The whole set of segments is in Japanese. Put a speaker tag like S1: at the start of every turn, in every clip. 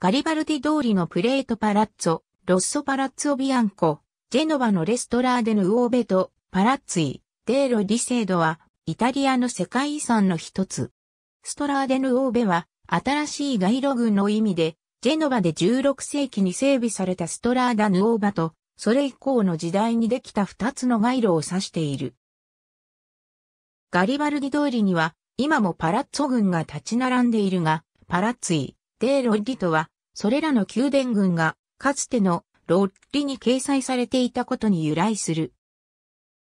S1: ガリバルディ通りのプレートパラッツォ、ロッソパラッツォビアンコ、ジェノバのレストラーデヌオーベト、パラッツィ、デーロディセードは、イタリアの世界遺産の一つ。ストラーデヌオーベは、新しい街路群の意味で、ジェノバで16世紀に整備されたストラーダヌオーバと、それ以降の時代にできた2つの街路を指している。ガリバルディ通りには、今もパラッツォ群が立ち並んでいるが、パラッツィ、デーロッリとは、それらの宮殿群が、かつてのロッリに掲載されていたことに由来する。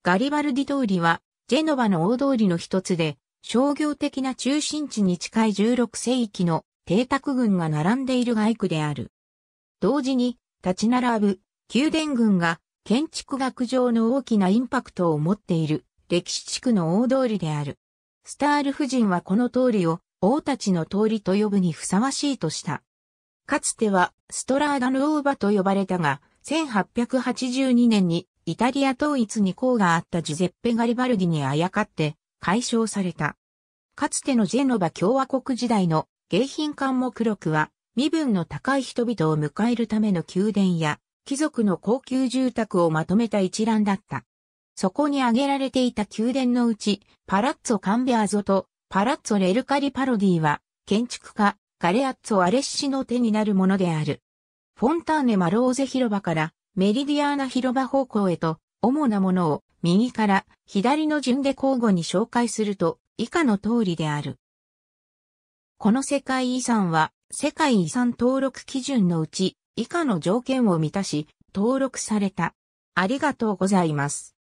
S1: ガリバルディ通りは、ジェノバの大通りの一つで、商業的な中心地に近い16世紀の邸宅群が並んでいる街区である。同時に、立ち並ぶ宮殿群が建築学上の大きなインパクトを持っている歴史地区の大通りである。スタール夫人はこの通りを王たちの通りと呼ぶにふさわしいとした。かつてはストラーダヌオーバと呼ばれたが、1882年にイタリア統一に功があったジュゼッペ・ガリバルディにあやかって解消された。かつてのジェノバ共和国時代の迎賓館目録は身分の高い人々を迎えるための宮殿や貴族の高級住宅をまとめた一覧だった。そこに挙げられていた宮殿のうち、パラッツォ・カンベアゾとパラッツォ・レルカリ・パロディは、建築家、ガレアッツォ・アレッシの手になるものである。フォンターネ・マローゼ広場からメリディアーナ広場方向へと、主なものを右から左の順で交互に紹介すると、以下の通りである。この世界遺産は、世界遺産登録基準のうち、以下の条件を満たし、登録された。ありがとうございます。